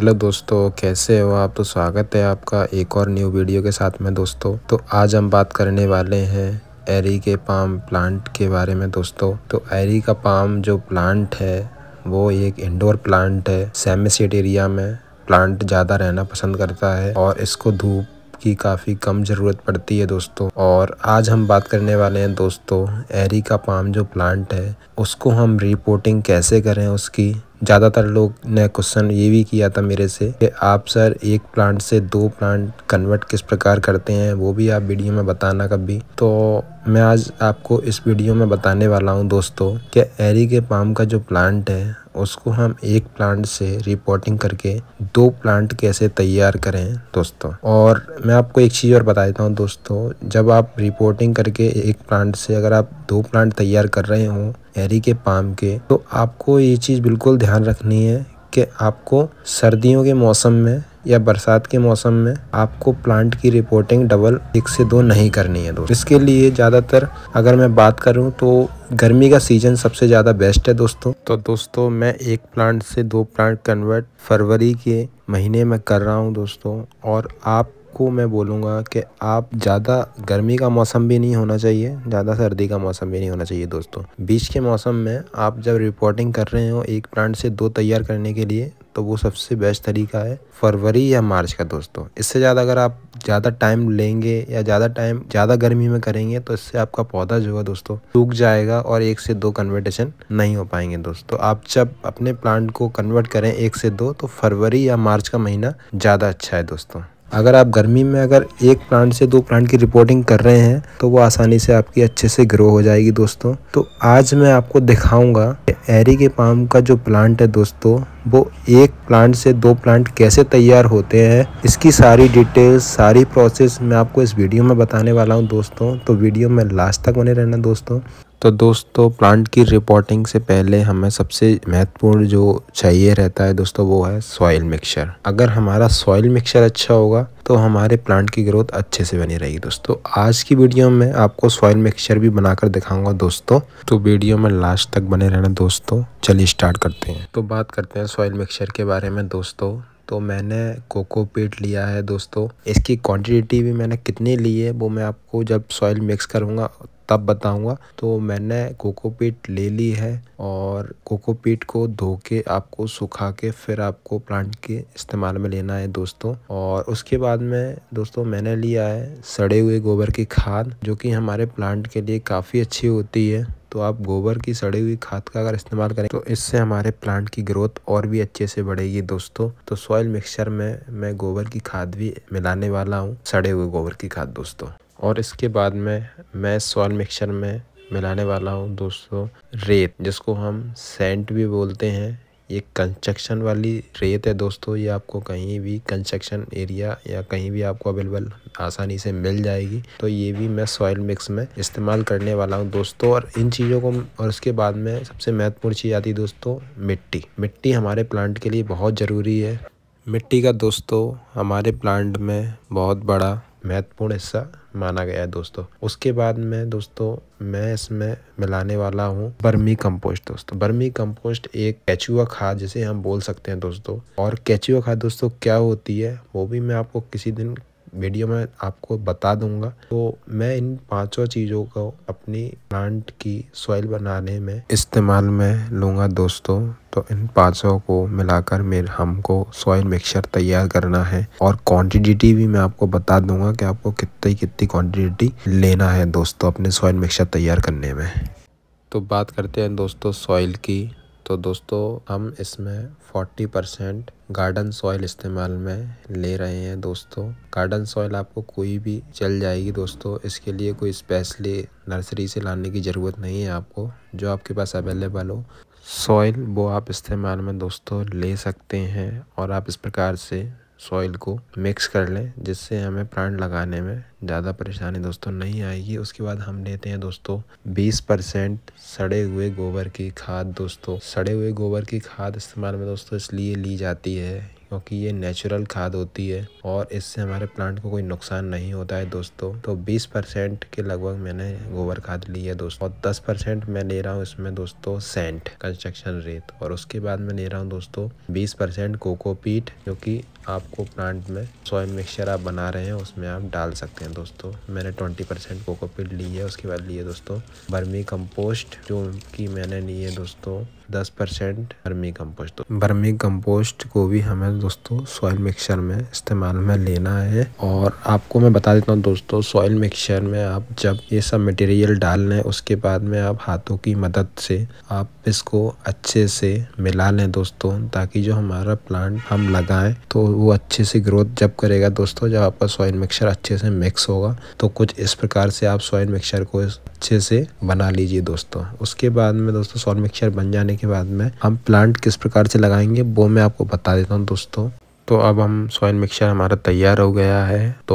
hello दोस्तों कैसे हो आप तो स्वागत है आपका एक और न्यू वीडियो के साथ में दोस्तों तो आज हम बात करने वाले हैं एरी के पाम प्लांट के बारे में दोस्तों तो एरी का पाम जो प्लांट है वो एक इंडोर प्लांट है सेमिसेट एरिया में प्लांट ज़्यादा रहना पसंद करता है और इसको धूप की काफ़ी कम ज़रूरत पड़ती है दोस्तों और आज हम बात करने वाले हैं दोस्तों एरी का पाम जो प्लांट है उसको हम रिपोर्टिंग कैसे करें उसकी ज़्यादातर लोग ने क्वेश्चन ये भी किया था मेरे से कि आप सर एक प्लांट से दो प्लांट कन्वर्ट किस प्रकार करते हैं वो भी आप वीडियो में बताना कभी तो मैं आज आपको इस वीडियो में बताने वाला हूँ दोस्तों कि एरी के पाम का जो प्लांट है उसको हम एक प्लांट से रिपोर्टिंग करके दो प्लांट कैसे तैयार करें दोस्तों और मैं आपको एक चीज़ और बता देता हूँ दोस्तों जब आप रिपोर्टिंग करके एक प्लांट से अगर आप दो प्लांट तैयार कर रहे हों एरी के पाम के तो आपको ये चीज़ बिल्कुल ध्यान रखनी है कि आपको सर्दियों के मौसम में या बरसात के मौसम में आपको प्लांट की रिपोर्टिंग डबल एक से दो नहीं करनी है दोस्तों इसके लिए ज़्यादातर अगर मैं बात करूं तो गर्मी का सीज़न सबसे ज़्यादा बेस्ट है दोस्तों तो दोस्तों मैं एक प्लांट से दो प्लांट कन्वर्ट फरवरी के महीने में कर रहा हूं दोस्तों और आप को मैं बोलूँगा कि आप ज़्यादा गर्मी का मौसम भी नहीं होना चाहिए ज़्यादा सर्दी का मौसम भी नहीं होना चाहिए दोस्तों बीच के मौसम में आप जब रिपोर्टिंग कर रहे हो एक प्लांट से दो तैयार करने के लिए तो वो सबसे बेस्ट तरीका है फरवरी या मार्च का दोस्तों इससे ज़्यादा अगर आप ज़्यादा टाइम लेंगे या ज़्यादा टाइम ज़्यादा गर्मी में करेंगे तो इससे आपका पौधा जो है दोस्तों सूख जाएगा और एक से दो कन्वर्टेशन नहीं हो पाएंगे दोस्तों आप जब अपने प्लांट को कन्वर्ट करें एक से दो तो फरवरी या मार्च का महीना ज़्यादा अच्छा है दोस्तों अगर आप गर्मी में अगर एक प्लांट से दो प्लांट की रिपोर्टिंग कर रहे हैं तो वो आसानी से आपकी अच्छे से ग्रो हो जाएगी दोस्तों तो आज मैं आपको दिखाऊंगा एरी के पाम का जो प्लांट है दोस्तों वो एक प्लांट से दो प्लांट कैसे तैयार होते हैं इसकी सारी डिटेल्स सारी प्रोसेस मैं आपको इस वीडियो में बताने वाला हूँ दोस्तों तो वीडियो में लास्ट तक बने रहना दोस्तों तो दोस्तों प्लांट की रिपोर्टिंग से पहले हमें सबसे महत्वपूर्ण जो चाहिए रहता है दोस्तों वो है सॉइल मिक्सचर अगर हमारा सॉइल मिक्सचर अच्छा होगा तो हमारे प्लांट की ग्रोथ अच्छे से बनी रहेगी दोस्तों आज की वीडियो में आपको सॉइल मिक्सचर भी बनाकर दिखाऊंगा दोस्तों तो वीडियो में लास्ट तक बने रहना दोस्तों चलिए स्टार्ट करते हैं तो बात करते हैं सॉइल मिक्सचर के बारे में दोस्तों तो मैंने कोकोपीट लिया है दोस्तों इसकी क्वांटिटी भी मैंने कितनी ली है वो मैं आपको जब सॉइल मिक्स करूँगा तब बताऊंगा तो मैंने कोकोपीट ले ली है और कोकोपीट को धो के आपको सुखा के फिर आपको प्लांट के इस्तेमाल में लेना है दोस्तों और उसके बाद में दोस्तों मैंने लिया है सड़े हुए गोबर की खाद जो कि हमारे प्लांट के लिए काफ़ी अच्छी होती है तो आप गोबर की सड़ी हुई खाद का अगर इस्तेमाल करें तो इससे हमारे प्लांट की ग्रोथ और भी अच्छे से बढ़ेगी दोस्तों तो सॉइल मिक्सचर में मैं गोबर की खाद भी मिलाने वाला हूँ सड़े हुए गोबर की खाद दोस्तों और इसके बाद में मैं सॉल मिक्सचर में मिलाने वाला हूँ दोस्तों रेत जिसको हम सेंट भी बोलते हैं ये कंस्ट्रक्शन वाली रेत है दोस्तों ये आपको कहीं भी कंस्ट्रक्शन एरिया या कहीं भी आपको अवेलेबल आसानी से मिल जाएगी तो ये भी मैं सॉइल मिक्स में इस्तेमाल करने वाला हूँ दोस्तों और इन चीज़ों को और उसके बाद में सबसे महत्वपूर्ण चीज़ आती है दोस्तों मिट्टी मिट्टी हमारे प्लांट के लिए बहुत ज़रूरी है मिट्टी का दोस्तों हमारे प्लांट में बहुत बड़ा महत्वपूर्ण हिस्सा माना गया है दोस्तों उसके बाद में दोस्तों मैं इसमें मिलाने वाला हूँ बर्मी कंपोस्ट दोस्तों बर्मी कंपोस्ट एक कैचुआ खाद जिसे हम बोल सकते हैं दोस्तों और कैचुआ खाद दोस्तों क्या होती है वो भी मैं आपको किसी दिन वीडियो में आपको बता दूंगा तो मैं इन पांचों चीज़ों को अपनी प्लांट की सॉइल बनाने में इस्तेमाल में लूँगा दोस्तों तो इन पांचों को मिलाकर मेरे हमको सॉइल मिक्सचर तैयार करना है और क्वांटिटी भी मैं आपको बता दूंगा कि आपको कितनी कितनी क्वांटिटी लेना है दोस्तों अपने सॉइल मिक्सचर तैयार करने में तो बात करते हैं दोस्तों सॉइल की तो दोस्तों हम इसमें 40 परसेंट गार्डन सॉइल इस्तेमाल में ले रहे हैं दोस्तों गार्डन सॉइल आपको कोई भी चल जाएगी दोस्तों इसके लिए कोई स्पेशली नर्सरी से लाने की ज़रूरत नहीं है आपको जो आपके पास अवेलेबल हो सॉइल वो आप इस्तेमाल में दोस्तों ले सकते हैं और आप इस प्रकार से सॉइल को मिक्स कर लें जिससे हमें प्लांट लगाने में ज़्यादा परेशानी दोस्तों नहीं आएगी उसके बाद हम लेते हैं दोस्तों 20 परसेंट सड़े हुए गोबर की खाद दोस्तों सड़े हुए गोबर की खाद इस्तेमाल में दोस्तों इसलिए ली जाती है क्योंकि ये नेचुरल खाद होती है और इससे हमारे प्लांट को कोई नुकसान नहीं होता है दोस्तों तो 20 परसेंट के लगभग मैंने गोबर खाद ली है दोस्तों और 10 परसेंट मैं ले रहा हूँ इसमें दोस्तों सेंट कंस्ट्रक्शन रेत और उसके बाद मैं ले रहा हूँ दोस्तों बीस परसेंट कोकोपीट जो कि आपको प्लांट में सोयल मिक्सचर आप बना रहे हैं उसमें आप डाल सकते हैं दोस्तों मैंने ट्वेंटी परसेंट कोकोपीट ली है उसके बाद लिए दोस्तों बर्मी कंपोस्ट जो कि मैंने लिए दोस्तों दस परसेंट बर्मी कम्पोस्ट बर्मी तो कंपोस्ट को भी हमें दोस्तों सॉयल मिक्सचर में इस्तेमाल में लेना है और आपको मैं बता देता हूँ दोस्तों सॉइल मिक्सचर में आप जब ये सब मटेरियल डाल लें उसके बाद में आप हाथों की मदद से आप इसको अच्छे से मिला लें दोस्तों ताकि जो हमारा प्लांट हम लगाएं तो वो अच्छे से ग्रोथ जब करेगा दोस्तों जब आपका सॉइल मिक्सचर अच्छे से मिक्स होगा तो कुछ इस प्रकार से आप सॉइल मिक्सचर को अच्छे से बना लीजिए दोस्तों उसके बाद में दोस्तों सॉइल मिक्सचर बन जाने के बाद में हम प्लांट किस प्रकार से लगाएंगे वो मैं आपको बता देता हूँ दोस्तों दोस्तों तो अब हम सॉइल मिक्सचर हमारा तैयार हो गया है तो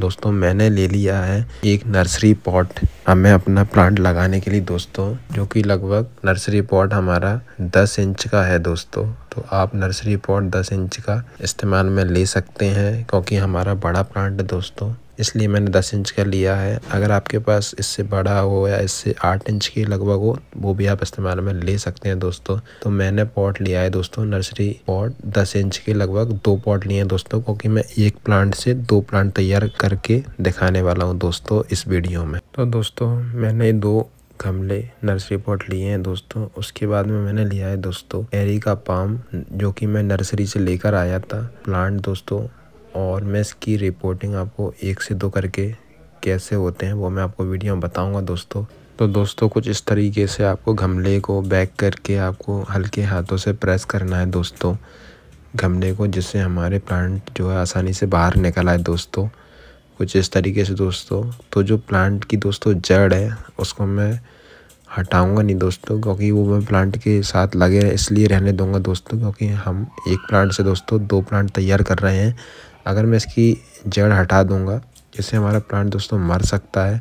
दोस्तों मैंने ले लिया है एक नर्सरी पॉट हमें अपना प्लांट लगाने के लिए दोस्तों जो कि लगभग नर्सरी पॉट हमारा 10 इंच का है दोस्तों तो आप नर्सरी पॉट 10 इंच का इस्तेमाल में ले सकते हैं क्योंकि हमारा बड़ा प्लांट है दोस्तों इसलिए मैंने दस इंच का लिया है अगर आपके पास इससे बड़ा हो या इससे आठ इंच के लगभग हो वो भी आप इस्तेमाल में ले सकते हैं दोस्तों तो मैंने पॉट लिया है दोस्तों नर्सरी पॉट दस इंच के लगभग दो पॉट लिए हैं दोस्तों क्योंकि मैं एक प्लांट से दो प्लांट तैयार करके दिखाने वाला हूँ दोस्तों इस वीडियो में तो दोस्तों मैंने दो गमले नर्सरी पॉट लिए हैं दोस्तों उसके बाद में मैंने लिया है दोस्तों एरी का पाम जो कि मैं नर्सरी से लेकर आया था प्लांट दोस्तों और मैं इसकी रिपोर्टिंग आपको एक से दो करके कैसे होते हैं वो मैं आपको वीडियो में बताऊँगा दोस्तों तो दोस्तों कुछ इस तरीके से आपको गमले को बैक करके आपको हल्के हाथों से प्रेस करना है दोस्तों घमले को जिससे हमारे प्लांट जो है आसानी से बाहर निकल आए दोस्तों कुछ इस तरीके से दोस्तों तो जो प्लांट की दोस्तों जड़ है उसको मैं हटाऊंगा नहीं दोस्तों क्योंकि वो मैं प्लांट के साथ लगे इसलिए रहने दूंगा दोस्तों क्योंकि हम एक प्लांट से दोस्तों दो प्लांट तैयार कर रहे हैं अगर मैं इसकी जड़ हटा दूंगा जिससे हमारा प्लांट दोस्तों मर सकता है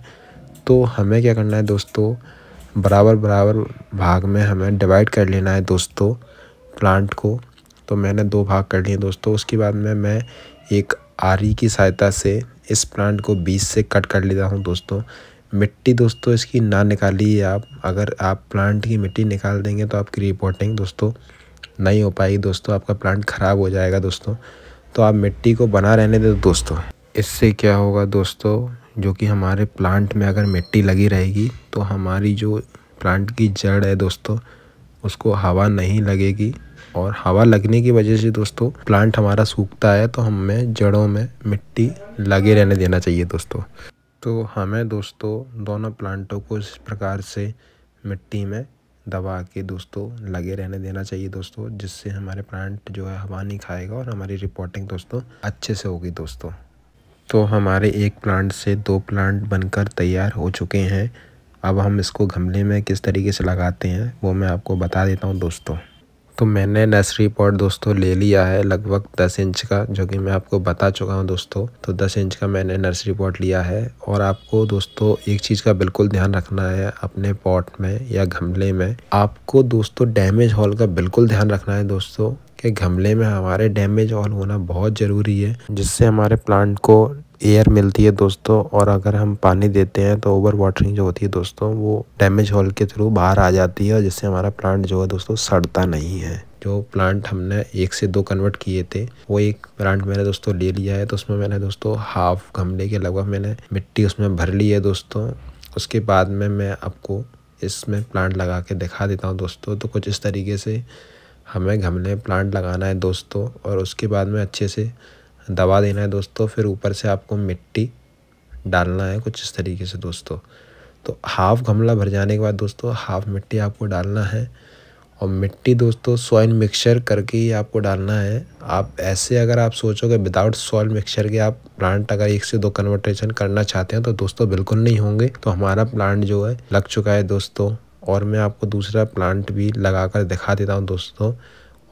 तो हमें क्या करना है दोस्तों बराबर बराबर भाग में हमें डिवाइड कर लेना है दोस्तों प्लांट को तो मैंने दो भाग कर लिए दोस्तों उसके बाद में मैं एक आरी की सहायता से इस प्लांट को बीज से कट कर लेता हूँ दोस्तों मिट्टी दोस्तों इसकी ना निकालिए आप अगर आप प्लांट की मिट्टी निकाल देंगे तो आपकी रिपोर्टिंग दोस्तों नहीं हो पाएगी दोस्तों आपका प्लांट ख़राब हो जाएगा दोस्तों तो आप मिट्टी को बना रहने दे दोस्तों इससे क्या होगा दोस्तों जो कि हमारे प्लांट में अगर मिट्टी लगी रहेगी तो हमारी जो प्लांट की जड़ है दोस्तों उसको हवा नहीं लगेगी और हवा लगने की वजह से दोस्तों प्लांट हमारा सूखता है तो हमें जड़ों में मिट्टी लगे रहने देना चाहिए दोस्तों तो हमें दोस्तों दोनों प्लांटों को इस प्रकार से मिट्टी में दबा के दोस्तों लगे रहने देना चाहिए दोस्तों जिससे हमारे प्लांट जो है हवा नहीं खाएगा और हमारी रिपोर्टिंग दोस्तों अच्छे से होगी दोस्तों तो हमारे एक प्लांट से दो प्लांट बनकर तैयार हो चुके हैं अब हम इसको गमले में किस तरीके से लगाते हैं वो मैं आपको बता देता हूँ दोस्तों तो मैंने नर्सरी पॉट दोस्तों ले लिया है लगभग दस इंच का जो कि मैं आपको बता चुका हूँ दोस्तों तो दस इंच का मैंने नर्सरी पॉट लिया है और आपको दोस्तों एक चीज़ का बिल्कुल ध्यान रखना है अपने पॉट में या गमले में आपको दोस्तों डैमेज हॉल का बिल्कुल ध्यान रखना है दोस्तों के गमले में हमारे डैमेज हॉल होना बहुत ज़रूरी है जिससे हमारे प्लांट को एयर मिलती है दोस्तों और अगर हम पानी देते हैं तो ओवर वाटरिंग जो होती है दोस्तों वो डैमेज हॉल के थ्रू बाहर आ जाती है और जिससे हमारा प्लांट जो है दोस्तों सड़ता नहीं है जो प्लांट हमने एक से दो कन्वर्ट किए थे वो एक प्लांट मैंने दोस्तों ले लिया है तो उसमें मैंने दोस्तों हाफ गमले के लगभग मैंने मिट्टी उसमें भर ली है दोस्तों उसके बाद में मैं आपको इसमें प्लांट लगा के दिखा देता हूँ दोस्तों तो कुछ इस तरीके से हमें गमले प्लांट लगाना है दोस्तों और उसके बाद में अच्छे से दबा देना है दोस्तों फिर ऊपर से आपको मिट्टी डालना है कुछ इस तरीके से दोस्तों तो हाफ़ गमला भर जाने के बाद दोस्तों हाफ़ मिट्टी आपको डालना है और मिट्टी दोस्तों सॉइल मिक्सचर करके ही आपको डालना है आप ऐसे अगर आप सोचोगे विदाउट सॉइल मिक्सचर के आप प्लांट अगर एक से दो कन्वर्टेशन करना चाहते हैं तो दोस्तों बिल्कुल नहीं होंगे तो हमारा प्लांट जो है लग चुका है दोस्तों और मैं आपको दूसरा प्लांट भी लगा कर दिखा देता हूँ दोस्तों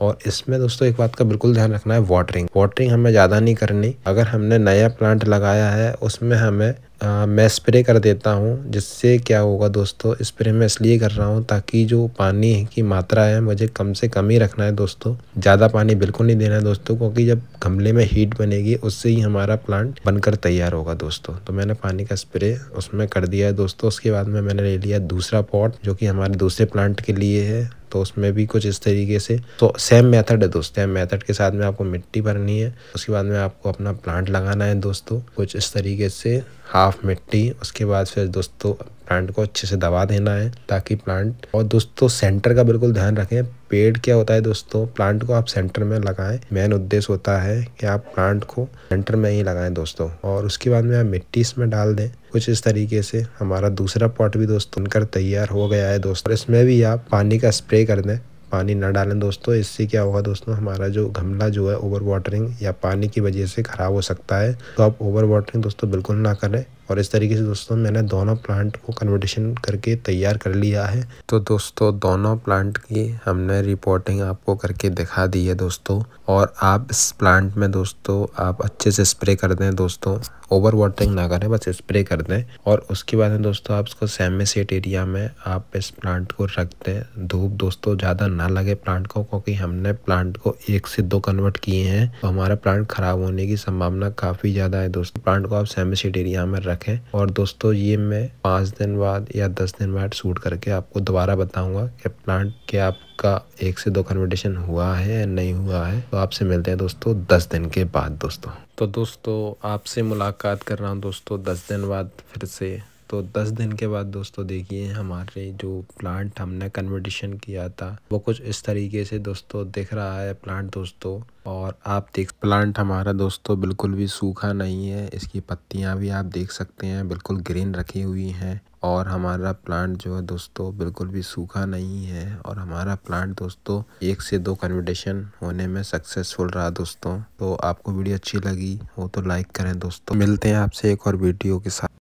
और इसमें दोस्तों एक बात का बिल्कुल ध्यान रखना है वाटरिंग वाटरिंग हमें ज़्यादा नहीं करनी अगर हमने नया प्लांट लगाया है उसमें हमें आ, मैं स्प्रे कर देता हूँ जिससे क्या होगा दोस्तों स्प्रे मैं इसलिए कर रहा हूँ ताकि जो पानी की मात्रा है मुझे कम से कम ही रखना है दोस्तों ज़्यादा पानी बिल्कुल नहीं देना है दोस्तों क्योंकि जब गमले में हीट बनेगी उससे ही हमारा प्लांट बनकर तैयार होगा दोस्तों तो मैंने पानी का स्प्रे उसमें कर दिया है दोस्तों उसके बाद में मैंने ले लिया दूसरा पॉट जो कि हमारे दूसरे प्लांट के लिए है तो उसमें भी कुछ इस तरीके से तो सेम मेथड है दोस्तों सेम मेथड के साथ में आपको मिट्टी भरनी है उसके बाद में आपको अपना प्लांट लगाना है दोस्तों कुछ इस तरीके से हाफ मिट्टी उसके बाद फिर दोस्तों प्लांट को अच्छे से दबा देना है ताकि प्लांट और दोस्तों सेंटर का बिल्कुल ध्यान रखें पेड़ क्या होता है दोस्तों प्लांट को आप सेंटर में लगाएं मेन उद्देश्य होता है कि आप प्लांट को सेंटर में ही लगाएं दोस्तों और उसके बाद में आप मिट्टी इसमें डाल दें कुछ इस तरीके से हमारा दूसरा पॉट भी दोस्तों बनकर तैयार हो गया है दोस्तों इसमें भी आप पानी का स्प्रे कर दें पानी ना डालें दोस्तों इससे क्या होगा दोस्तों हमारा जो गमला जो है ओवर वाटरिंग या पानी की वजह से ख़राब हो सकता है तो आप ओवर वाटरिंग दोस्तों बिल्कुल ना करें और इस तरीके से दोस्तों मैंने दोनों प्लांट को कन्वर्टेशन करके तैयार कर लिया है तो दोस्तों दोनों प्लांट की हमने रिपोर्टिंग आपको करके दिखा दी है दोस्तों और आप इस प्लांट में दोस्तों आप अच्छे से स्प्रे कर दें दोस्तों ओवर वाटरिंग ना करें बस स्प्रे कर दें और उसके बाद में दोस्तों आप इसको सेट एरिया में आप इस प्लांट को रख दें धूप दोस्तों ज़्यादा ना लगे प्लांट को क्योंकि हमने प्लांट को एक से दो कन्वर्ट किए हैं तो हमारा प्लांट खराब होने की संभावना काफ़ी ज़्यादा है दोस्तों प्लांट को आप सेट एरिया में रख रखें और दोस्तों ये मैं पाँच दिन बाद या दस दिन बाद शूट करके आपको दोबारा बताऊंगा कि प्लांट के आपका एक से दो कन्वर्टेशन हुआ है या नहीं हुआ है तो आपसे मिलते हैं दोस्तों दस दिन के बाद दोस्तों तो दोस्तों आपसे मुलाकात कर रहा हूँ दोस्तों दस दिन बाद फिर से तो दस दिन के बाद दोस्तों देखिए हमारे जो प्लांट हमने कन्वर्टेशन किया था वो कुछ इस तरीके से दोस्तों दिख रहा है प्लांट दोस्तों और आप देख प्लांट हमारा दोस्तों बिल्कुल भी सूखा नहीं है इसकी पत्तियां भी आप देख सकते हैं बिल्कुल ग्रीन रखी हुई हैं और हमारा प्लांट जो है दोस्तों बिल्कुल भी सूखा नहीं है और हमारा प्लांट दोस्तों एक से दो कन्वर्टेशन होने में सक्सेसफुल रहा दोस्तों तो आपको वीडियो अच्छी लगी हो तो लाइक करें दोस्तों मिलते हैं आपसे एक और वीडियो के साथ